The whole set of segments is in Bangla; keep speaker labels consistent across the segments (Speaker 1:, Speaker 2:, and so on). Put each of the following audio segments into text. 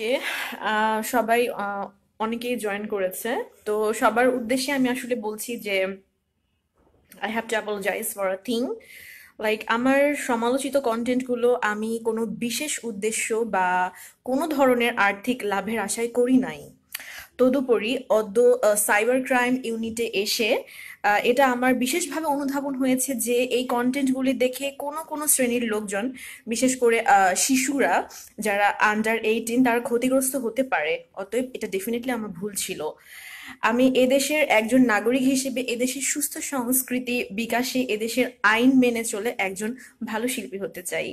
Speaker 1: থেকে সবাই অনেকেই জয়েন করেছে তো সবার উদ্দেশ্যে আমি আসলে বলছি যে I have to apologize for a thing like আমার সমালোচিত কন্টেন্টগুলো আমি কোনো বিশেষ উদ্দেশ্য বা কোনো ধরনের আর্থিক লাভের আশায় করি নাই তদুপরি অদ্য সাইবার ক্রাইম ইউনিটে এসে এটা আমার বিশেষভাবে অনুধাবন হয়েছে যে এই কন্টেন্টগুলি দেখে কোনো কোনো শ্রেণীর লোকজন বিশেষ করে শিশুরা যারা আন্ডার এইটিন তারা ক্ষতিগ্রস্ত হতে পারে অতএব এটা ডেফিনেটলি আমার ভুল ছিল আমি এদেশের একজন নাগরিক হিসেবে এদেশের সুস্থ সংস্কৃতি বিকাশে এদেশের আইন মেনে চলে একজন ভালো শিল্পী হতে চাই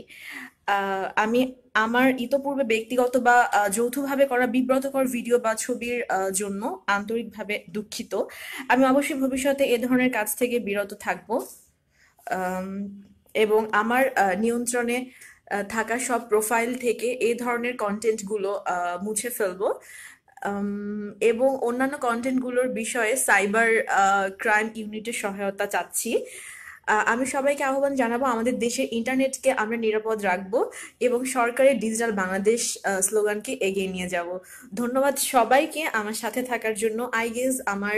Speaker 1: আমি আমার ইতোপূর্বে ব্যক্তিগত বা যৌথভাবে করা বিব্রতকর ভিডিও বা ছবির জন্য আন্তরিকভাবে দুঃখিত আমি অবশ্যই ভবিষ্যতে এ ধরনের কাজ থেকে বিরত থাকব এবং আমার নিয়ন্ত্রণে থাকা সব প্রোফাইল থেকে এ ধরনের কন্টেন্টগুলো মুছে ফেলবো এবং অন্যান্য কন্টেন্টগুলোর বিষয়ে সাইবার ক্রাইম ইউনিটের সহায়তা চাচ্ছি আমি সবাইকে আহ্বান জানাবো আমাদের দেশে ইন্টারনেটকে আমরা নিরাপদ রাখবো এবং সরকারের ডিজিটাল বাংলাদেশ স্লোগানকে এগিয়ে নিয়ে যাব ধন্যবাদ সবাইকে আমার সাথে থাকার জন্য আই গেস আমার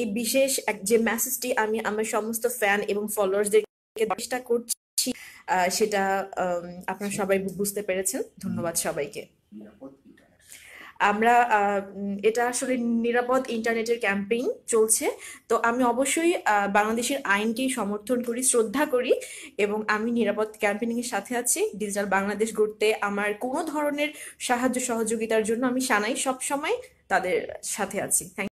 Speaker 1: এই বিশেষ এক যে মেসেজটি আমি আমার সমস্ত ফ্যান এবং ফলোয়ার্সদেরকে চেষ্টা করছি সেটা আপনারা সবাই বুঝতে পেরেছেন ধন্যবাদ সবাইকে আমরা এটা আসলে নিরাপদ ইন্টারনেটের ক্যাম্পেইন চলছে তো আমি অবশ্যই বাংলাদেশের আইনকেই সমর্থন করি শ্রদ্ধা করি এবং আমি নিরাপদ এর সাথে আছি ডিজিটাল বাংলাদেশ গড়তে আমার কোনো ধরনের সাহায্য সহযোগিতার জন্য আমি সানাই সব সময় তাদের সাথে আছি থ্যাংক